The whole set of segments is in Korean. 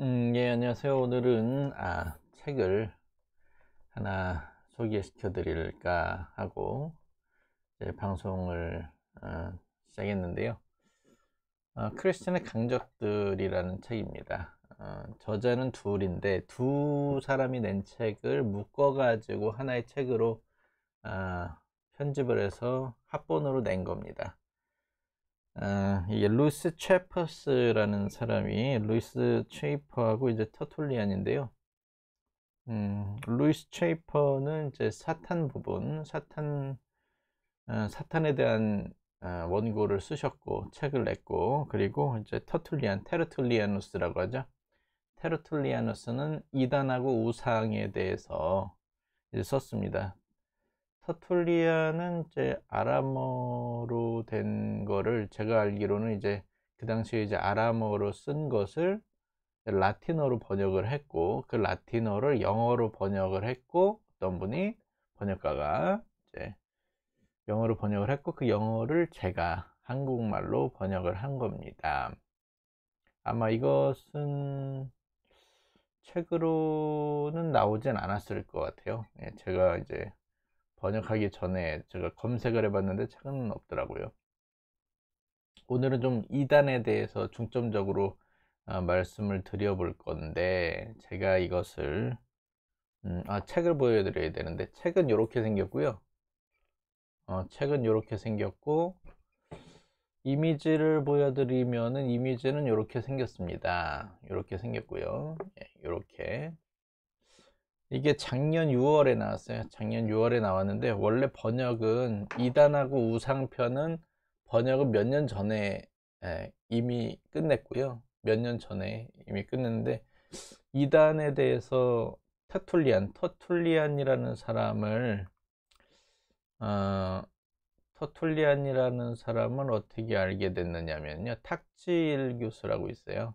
음, 예, 안녕하세요. 오늘은 아, 책을 하나 소개시켜 드릴까 하고 예, 방송을 어, 시작했는데요. 어, 크리스천의 강적들이라는 책입니다. 어, 저자는 둘인데 두 사람이 낸 책을 묶어가지고 하나의 책으로 어, 편집을 해서 합본으로 낸 겁니다. 아, 이 루이스 체퍼스라는 사람이 루이스 체이퍼하고 이제 터툴리안인데요. 음, 루이스 체이퍼는 이제 사탄 부분, 사탄 어, 사탄에 대한 어, 원고를 쓰셨고 책을 냈고 그리고 이제 터툴리안, 테르툴리아누스라고 하죠. 테르툴리아누스는 이단하고 우상에 대해서 썼습니다. 사툴리아는 이제 아람어로 된 거를 제가 알기로는 이제 그 당시에 이제 아람어로 쓴 것을 라틴어로 번역을 했고 그 라틴어를 영어로 번역을 했고 어떤 분이 번역가가 이제 영어로 번역을 했고 그 영어를 제가 한국말로 번역을 한 겁니다. 아마 이것은 책으로는 나오진 않았을 것 같아요. 예, 제가 이제 번역하기 전에 제가 검색을 해봤는데 책은 없더라고요. 오늘은 좀 이단에 대해서 중점적으로 어, 말씀을 드려볼 건데 제가 이것을 음, 아, 책을 보여드려야 되는데 책은 이렇게 생겼고요. 어, 책은 이렇게 생겼고 이미지를 보여드리면은 이미지는 이렇게 생겼습니다. 이렇게 생겼고요. 이렇게 예, 이게 작년 6월에 나왔어요. 작년 6월에 나왔는데 원래 번역은 이단하고 우상편은 번역은 몇 년 전에 예, 이미 끝냈고요. 몇 년 전에 이미 끝냈는데 이단에 대해서 터툴리안, 터툴리안이라는 사람을 어, 터툴리안이라는 사람은 어떻게 알게 됐느냐면요. 탁지일 교수라고 있어요.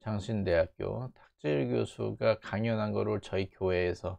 장신대학교 박재일 교수가 강연한 거를 저희 교회에서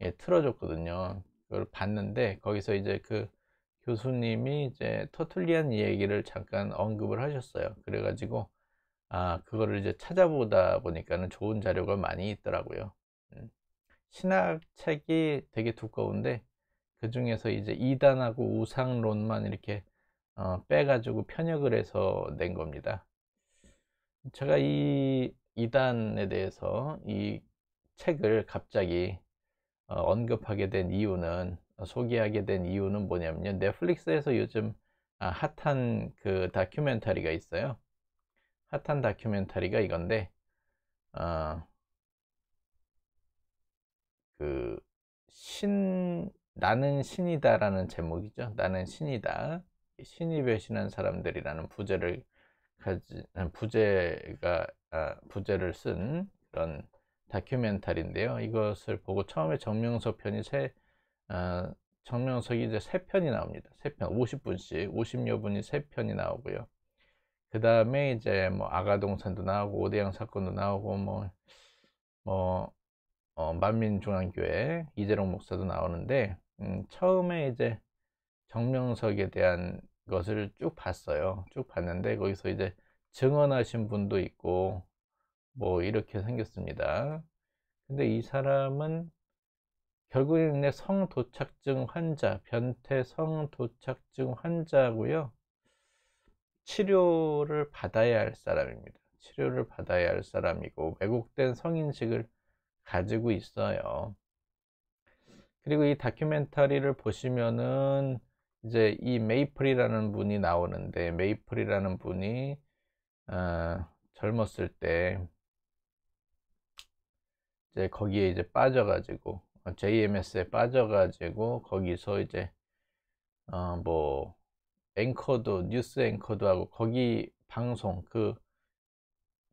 예, 틀어줬거든요. 그걸 봤는데 거기서 이제 그 교수님이 이제 터툴리안 얘기를 잠깐 언급을 하셨어요. 그래가지고 아 그거를 이제 찾아보다 보니까는 좋은 자료가 많이 있더라고요. 음. 신학책이 되게 두꺼운데 그 중에서 이제 이단하고 우상론만 이렇게 어, 빼가지고 편역을 해서 낸 겁니다. 제가 이 이단에 대해서 이 책을 갑자기 어, 언급하게 된 이유는 어, 소개하게 된 이유는 뭐냐면요 넷플릭스에서 요즘 아, 핫한 그 다큐멘터리가 있어요 핫한 다큐멘터리가 이건데 어, 그 신, 나는 신이다 라는 제목이죠 나는 신이다 신이 배신한 사람들이라는 부제를 가지 부제가 아, 부제를 쓴 그런 다큐멘터리인데요. 이것을 보고 처음에 정명석 편이 세 아, 정명석이 이제 세 편이 나옵니다. 세 편, 50분씩 50여 분이 세 편이 나오고요. 그 다음에 이제 뭐 아가동산도 나오고 오대양 사건도 나오고 뭐뭐 뭐, 어, 만민중앙교회 이재롱 목사도 나오는데 음, 처음에 이제 정명석에 대한 것을 쭉 봤어요. 쭉 봤는데 거기서 이제 증언하신 분도 있고 뭐 이렇게 생겼습니다. 근데 이 사람은 결국에는 성도착증 환자, 변태 성도착증 환자고요. 치료를 받아야 할 사람입니다. 치료를 받아야 할 사람이고 왜곡된 성인식을 가지고 있어요. 그리고 이 다큐멘터리를 보시면은 이제 이 메이플이라는 분이 나오는데 메이플이라는 분이 어, 젊었을 때 이제 거기에 이제 빠져가지고 JMS에 어, 빠져가지고 거기서 이제 어, 뭐 앵커도 뉴스 앵커도 하고 거기 방송 그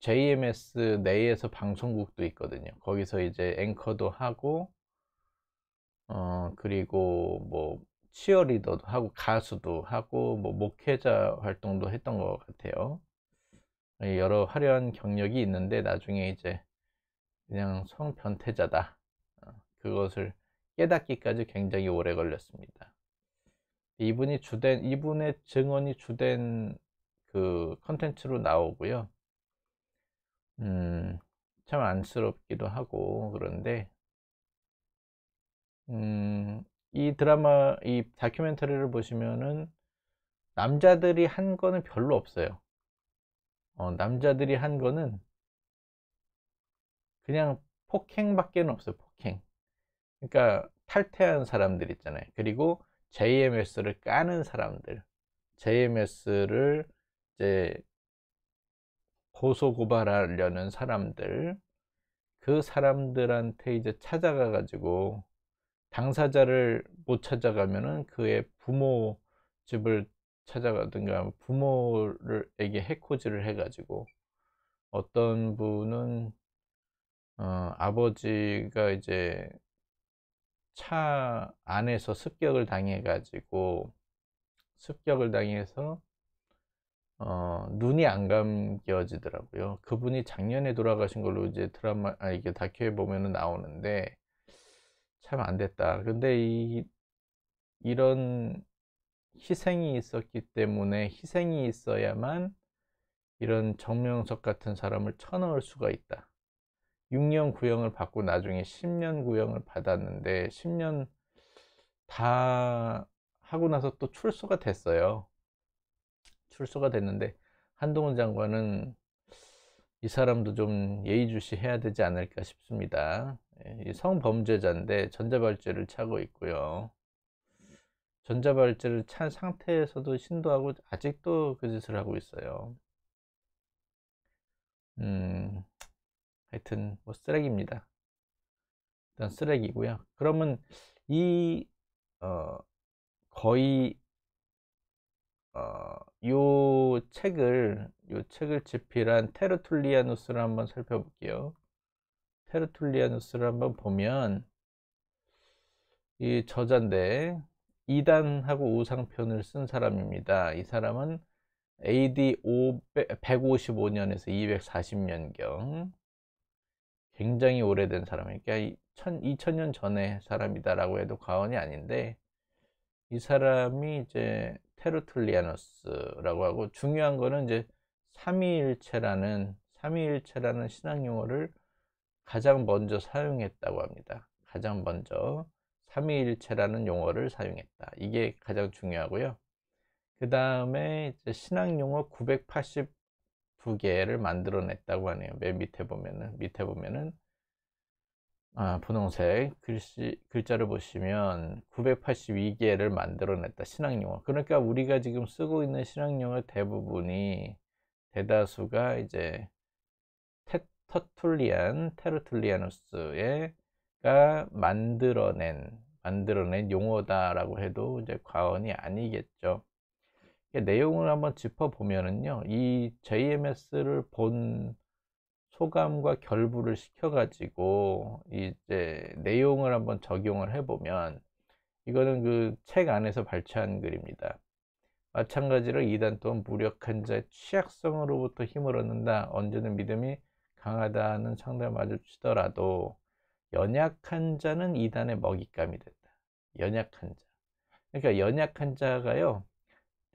JMS 내에서 방송국도 있거든요. 거기서 이제 앵커도 하고 어 그리고 뭐 치어리더도 하고 가수도 하고 뭐 목회자 활동도 했던 것 같아요. 여러 화려한 경력이 있는데 나중에 이제 그냥 성변태자다. 어, 그것을 깨닫기까지 굉장히 오래 걸렸습니다. 이분이 주된 이분의 증언이 주된 그 컨텐츠로 나오고요. 음, 참 안쓰럽기도 하고 그런데 음, 이 드라마 이 다큐멘터리를 보시면은 남자들이 한 거는 별로 없어요. 어, 남자들이 한 거는 그냥 폭행밖에 는 없어요. 폭행. 그러니까 탈퇴한 사람들 있잖아요. 그리고 JMS를 까는 사람들. JMS를 이제 고소 고발하려는 사람들 그 사람들한테 이제 찾아가 가지고 당사자를 못 찾아가면은 그의 부모 집을 찾아가든가 부모에게 해코지를 해가지고 어떤 분은 어, 아버지가 이제 차 안에서 습격을 당해가지고 습격을 당해서 어, 눈이 안 감겨지더라고요. 그분이 작년에 돌아가신 걸로 이제 드라마 아 이게 다큐에 보면은 나오는데 참안 됐다. 근데 이, 이런 희생이 있었기 때문에 희생이 있어야만 이런 정명석 같은 사람을 쳐넣을 수가 있다. 6년 구형을 받고 나중에 10년 구형을 받았는데 10년 다 하고 나서 또 출소가 됐어요. 출소가 됐는데 한동훈 장관은 이 사람도 좀 예의주시해야 되지 않을까 싶습니다. 예, 성범죄자인데 전자발찌를 차고 있고요. 전자발찌를 찬 상태에서도 신도하고 아직도 그 짓을 하고 있어요. 음, 하여튼 뭐 쓰레기입니다. 일단 쓰레기고요. 그러면 이 어, 거의 어, 요 책을 요 책을 집필한 테르툴리아누스를 한번 살펴볼게요. 테르툴리아누스를 한번 보면 이 저자인데 이단하고 우상편을 쓴 사람입니다. 이 사람은 AD 155년에서 240년경 굉장히 오래된 사람이니까 그러니까 2000년 전에 사람이다라고 해도 과언이 아닌데 이 사람이 이제 테르툴리아누스라고 하고 중요한 거는 이제 삼위일체라는 삼위일체라는 신앙 용어를 가장 먼저 사용했다고 합니다. 가장 먼저 삼위일체라는 용어를 사용했다. 이게 가장 중요하고요. 그 다음에 신앙 용어 982개를 만들어냈다고 하네요. 맨 밑에 보면은 밑에 보면은 아, 분홍색 글씨 글자를 보시면 982개를 만들어냈다. 신앙 용어. 그러니까 우리가 지금 쓰고 있는 신앙 용어 대부분이 대다수가 이제 터툴리안, 테르툴리아누스가 만들어낸 만들어낸 용어다라고 해도 이제 과언이 아니겠죠. 내용을 한번 짚어보면은요, 이 JMS를 본 소감과 결부를 시켜가지고 이제 내용을 한번 적용을 해보면 이거는 그 책 안에서 발췌한 글입니다. 마찬가지로 이단 또한 무력한 자의 취약성으로부터 힘을 얻는다. 언제든 믿음이 강하다는 상대를 마주치더라도 연약한 자는 이단의 먹잇감이 된다. 연약한 자. 그러니까 연약한 자가요.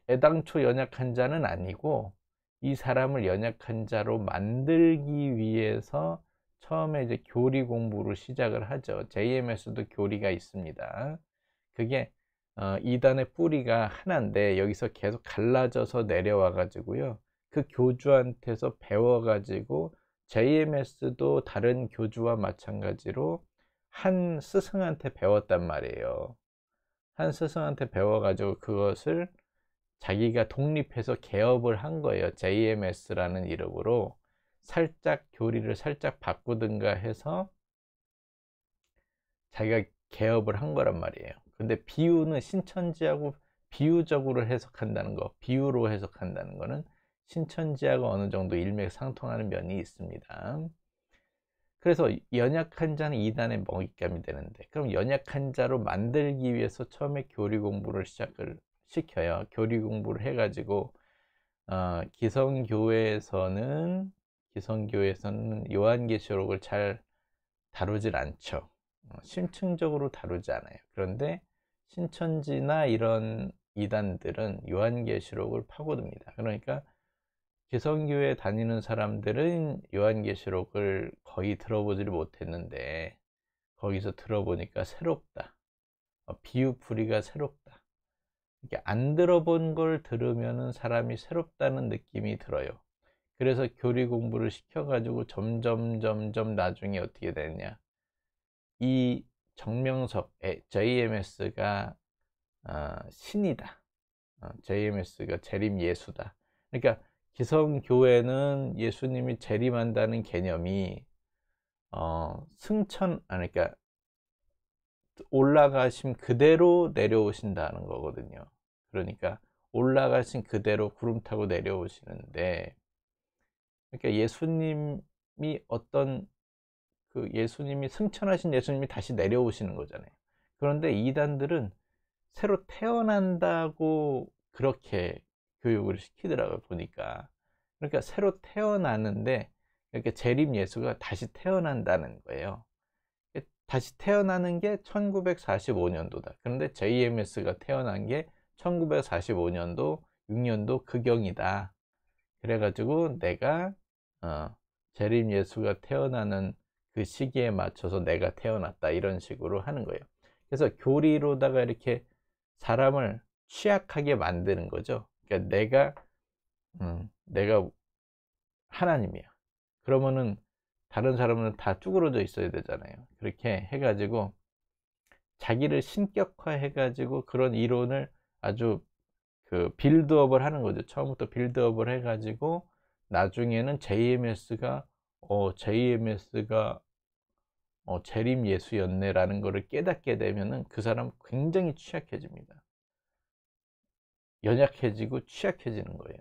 애당초 연약한 자는 아니고 이 사람을 연약한 자로 만들기 위해서 처음에 이제 교리 공부를 시작을 하죠. JMS도 교리가 있습니다. 그게 어, 이단의 뿌리가 하나인데 여기서 계속 갈라져서 내려와 가지고요. 그 교주한테서 배워 가지고 JMS도 다른 교주와 마찬가지로 한 스승한테 배웠단 말이에요. 한 스승한테 배워가지고 그것을 자기가 독립해서 개업을 한 거예요. JMS라는 이름으로 살짝 교리를 살짝 바꾸든가 해서 자기가 개업을 한 거란 말이에요. 근데 비유는 신천지하고 비유적으로 해석한다는 거, 비유로 해석한다는 거는 신천지하고 어느 정도 일맥상통하는 면이 있습니다. 그래서 연약한 자는 이단의 먹잇감이 되는데 그럼 연약한 자로 만들기 위해서 처음에 교리 공부를 시작을 시켜요. 교리 공부를 해가지고 어, 기성교회에서는 기성교회에서는 요한계시록을 잘 다루질 않죠. 어, 심층적으로 다루지 않아요. 그런데 신천지나 이런 이단들은 요한계시록을 파고듭니다. 그러니까 개성교회 다니는 사람들은 요한계시록을 거의 들어보지를 못했는데 거기서 들어보니까 새롭다. 어, 비유풀이가 새롭다. 이게안 들어본 걸 들으면 사람이 새롭다는 느낌이 들어요. 그래서 교리 공부를 시켜가지고 점점 점점 나중에 어떻게 됐냐. 이 정명석 JMS가 어, 신이다. 어, JMS가 재림 예수다. 그러니까 기성교회는 예수님이 재림한다는 개념이 어, 승천 아니 그러니까 올라가심 그대로 내려오신다는 거거든요. 그러니까 올라가신 그대로 구름 타고 내려오시는데 그러니까 예수님이 어떤 그 예수님이 승천하신 예수님이 다시 내려오시는 거잖아요. 그런데 이단들은 새로 태어난다고 그렇게 교육을 시키더라고요 보니까 그러니까 새로 태어나는데 이렇게 재림 예수가 다시 태어난다는 거예요 그 다시 태어나는 게 1945년도다 그런데 JMS가 태어난 게 1945년도 6년도 극경이다 그래가지고 내가 어, 재림 예수가 태어나는 그 시기에 맞춰서 내가 태어났다 이런 식으로 하는 거예요 그래서 교리로다가 이렇게 사람을 취약하게 만드는 거죠 그러니까 내가 음, 내가 하나님이야. 그러면은 다른 사람은 다 쭈그러져 있어야 되잖아요. 그렇게 해가지고 자기를 신격화해가지고 그런 이론을 아주 그 빌드업을 하는 거죠. 처음부터 빌드업을 해가지고 나중에는 JMS가 어 JMS가 어 재림 예수였네라는 거를 깨닫게 되면은 그 사람 굉장히 취약해집니다. 연약해지고 취약해지는 거예요.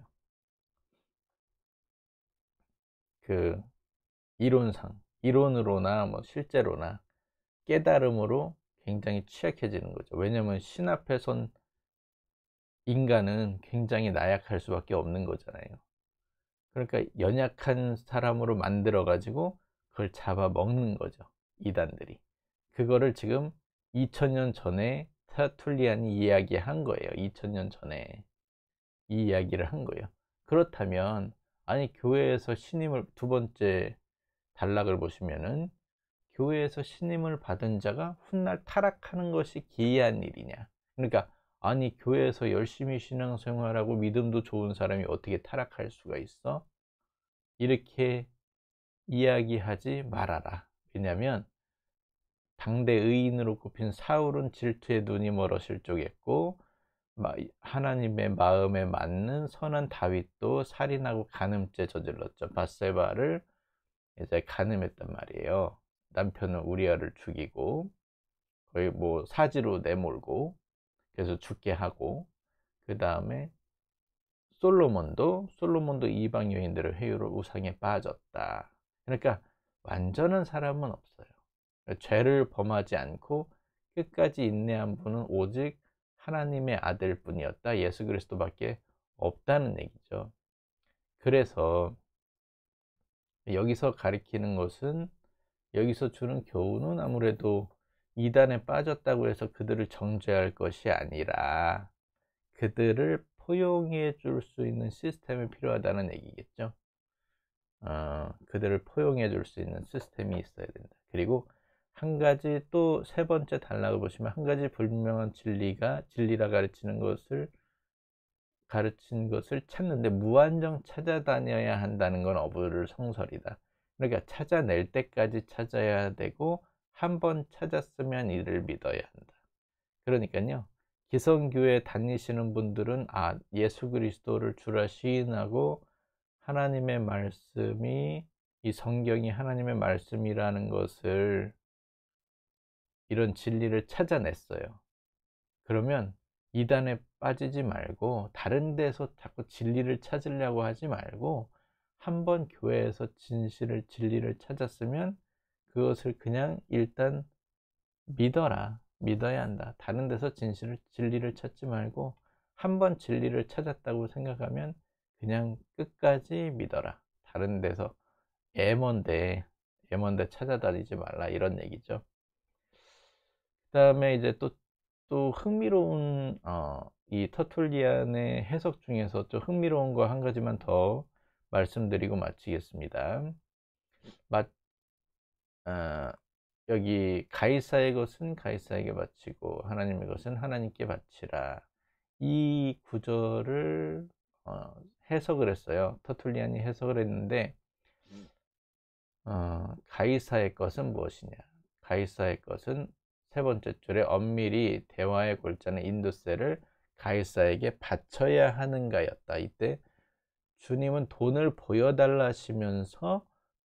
그 이론상, 이론으로나 뭐 실제로나 깨달음으로 굉장히 취약해지는 거죠. 왜냐면 신 앞에선 인간은 굉장히 나약할 수밖에 없는 거잖아요. 그러니까 연약한 사람으로 만들어 가지고 그걸 잡아먹는 거죠. 이단들이. 그거를 지금 2000년 전에 테툴리안이 이야기한 거예요. 2000년 전에 이 이야기를 한 거예요. 그렇다면 아니 교회에서 신임을 두 번째 단락을 보시면은 교회에서 신임을 받은 자가 훗날 타락하는 것이 기이한 일이냐. 그러니까 아니 교회에서 열심히 신앙생활하고 믿음도 좋은 사람이 어떻게 타락할 수가 있어? 이렇게 이야기하지 말아라. 왜냐하면 당대 의인으로 꼽힌 사울은 질투에 눈이 멀어 실족했고 하나님의 마음에 맞는 선한 다윗도 살인하고 간음죄 저질렀죠. 바세바를 이제 간음했단 말이에요. 남편은 우리아를 죽이고 거의 뭐 사지로 내몰고 그래서 죽게 하고 그 다음에 솔로몬도 솔로몬도 이방 여인들의 회유로 우상에 빠졌다. 그러니까 완전한 사람은 없어요. 죄를 범하지 않고 끝까지 인내한 분은 오직 하나님의 아들뿐이었다. 예수 그리스도밖에 없다는 얘기죠. 그래서 여기서 가리키는 것은 여기서 주는 교훈은 아무래도 이단에 빠졌다고 해서 그들을 정죄할 것이 아니라 그들을 포용해 줄 수 있는 시스템이 필요하다는 얘기겠죠. 어, 그들을 포용해 줄 수 있는 시스템이 있어야 된다. 그리고 한 가지 또 세 번째 단락을 보시면 한 가지 불명한 진리가 진리라 가르치는 것을 가르친 것을 찾는데 무한정 찾아다녀야 한다는 건 어부를 성설이다. 그러니까 찾아낼 때까지 찾아야 되고 한 번 찾았으면 이를 믿어야 한다. 그러니까요. 기성교회 다니시는 분들은 아 예수 그리스도를 주라 시인하고 하나님의 말씀이 이 성경이 하나님의 말씀이라는 것을 이런 진리를 찾아냈어요. 그러면 이단에 빠지지 말고 다른 데서 자꾸 진리를 찾으려고 하지 말고 한 번 교회에서 진실을 진리를 찾았으면 그것을 그냥 일단 믿어라. 믿어야 한다. 다른 데서 진실을 진리를 찾지 말고 한 번 진리를 찾았다고 생각하면 그냥 끝까지 믿어라. 다른 데서 애먼데 애먼데 찾아다니지 말라 이런 얘기죠. 그다음에 이제 또 또 흥미로운 어, 이 터툴리안의 해석 중에서 좀 흥미로운 거 한 가지만 더 말씀드리고 마치겠습니다. 마, 어, 여기 가이사의 것은 가이사에게 바치고 하나님의 것은 하나님께 바치라 이 구절을 어, 해석을 했어요. 터툴리안이 해석을 했는데 음. 어, 가이사의 것은 무엇이냐? 가이사의 것은 세 번째 줄에 엄밀히 대화의 골자는 인두세를 가이사에게 바쳐야 하는가였다. 이때 주님은 돈을 보여달라 하시면서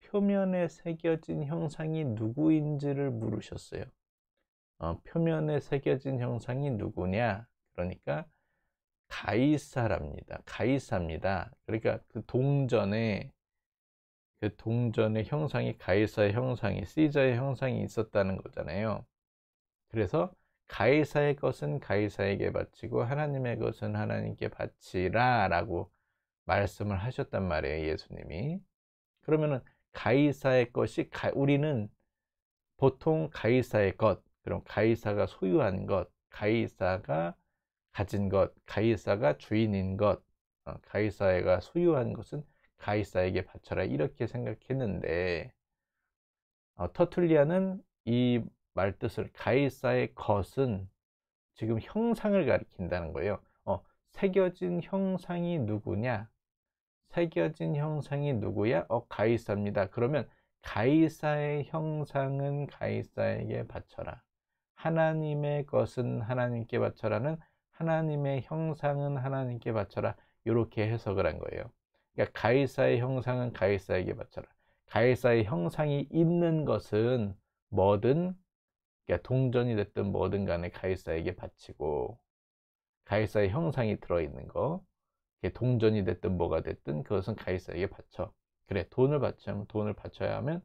표면에 새겨진 형상이 누구인지를 물으셨어요. 어, 표면에 새겨진 형상이 누구냐? 그러니까 가이사랍니다. 가이사입니다. 그러니까 그 동전에 그 동전의 형상이 가이사의 형상이 시저의 형상이 있었다는 거잖아요. 그래서 가이사의 것은 가이사에게 바치고 하나님의 것은 하나님께 바치라라고 말씀을 하셨단 말이에요, 예수님이. 그러면은 가이사의 것이 가, 우리는 보통 가이사의 것, 그럼 가이사가 소유한 것, 가이사가 가진 것, 가이사가 주인인 것, 어, 가이사가 소유한 것은 가이사에게 바쳐라 이렇게 생각했는데 어, 터툴리아는 이 말뜻을 가이사의 것은 지금 형상을 가리킨다는 거예요. 어, 새겨진 형상이 누구냐? 새겨진 형상이 누구야? 어, 가이사입니다. 그러면 가이사의 형상은 가이사에게 바쳐라. 하나님의 것은 하나님께 바쳐라는 하나님의 형상은 하나님께 바쳐라. 이렇게 해석을 한 거예요. 그러니까 가이사의 형상은 가이사에게 바쳐라. 가이사의 형상이 있는 것은 뭐든 그러니까 동전이 됐든 뭐든 간에 가이사에게 바치고 가이사의 형상이 들어있는 거 동전이 됐든 뭐가 됐든 그것은 가이사에게 바쳐 그래 돈을 바치면 돈을 바쳐야 하면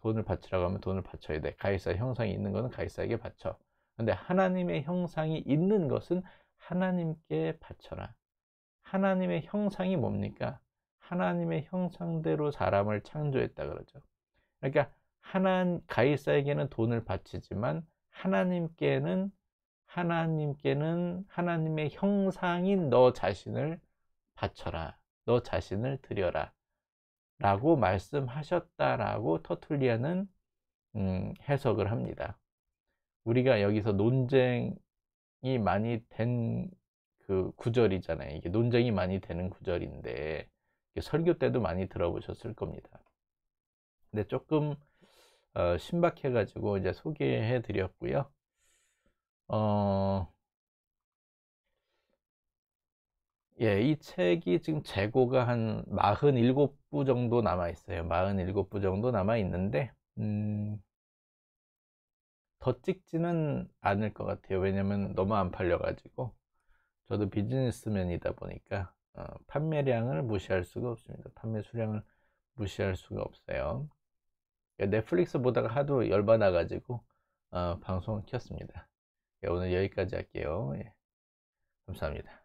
돈을 바치라고 하면 돈을 바쳐야 돼 가이사의 형상이 있는 것은 가이사에게 바쳐 근데 하나님의 형상이 있는 것은 하나님께 바쳐라 하나님의 형상이 뭡니까? 하나님의 형상대로 사람을 창조했다 그러죠. 그러니까 하나 가이사에게는 돈을 바치지만 하나님께는 하나님께는 하나님의 형상인 너 자신을 바쳐라. 너 자신을 드려라. 라고 말씀하셨다라고 터툴리아는 음, 해석을 합니다. 우리가 여기서 논쟁이 많이 된 그 구절이잖아요. 이게 논쟁이 많이 되는 구절인데 설교 때도 많이 들어보셨을 겁니다. 근데 조금 어, 신박해 가지고 이제 소개해 드렸고요 어... 예, 이 책이 지금 재고가 한 47부 정도 남아 있어요 47부 정도 남아 있는데 음... 더 찍지는 않을 것 같아요 왜냐면 너무 안 팔려 가지고 저도 비즈니스맨이다 보니까 어, 판매량을 무시할 수가 없습니다 판매 수량을 무시할 수가 없어요 예, 넷플릭스 보다가 하도 열받아가지고 어, 방송을 켰습니다. 예, 오늘 여기까지 할게요. 예. 감사합니다.